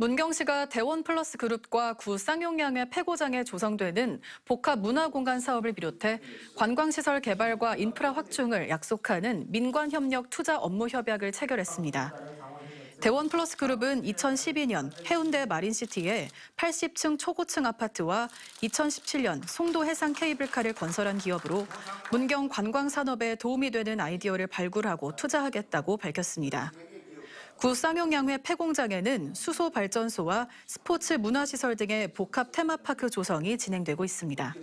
문경 시가 대원 플러스 그룹과 구쌍용량의 폐고장에 조성되는 복합 문화공간 사업을 비롯해 관광시설 개발과 인프라 확충을 약속하는 민관협력 투자 업무 협약을 체결했습니다. 대원 플러스 그룹은 2012년 해운대 마린시티에 80층 초고층 아파트와 2017년 송도 해상 케이블카를 건설한 기업으로 문경 관광 산업에 도움이 되는 아이디어를 발굴하고 투자하겠다고 밝혔습니다. 구 쌍용양회 폐공장에는 수소 발전소와 스포츠 문화시설 등의 복합 테마파크 조성이 진행되고 있습니다.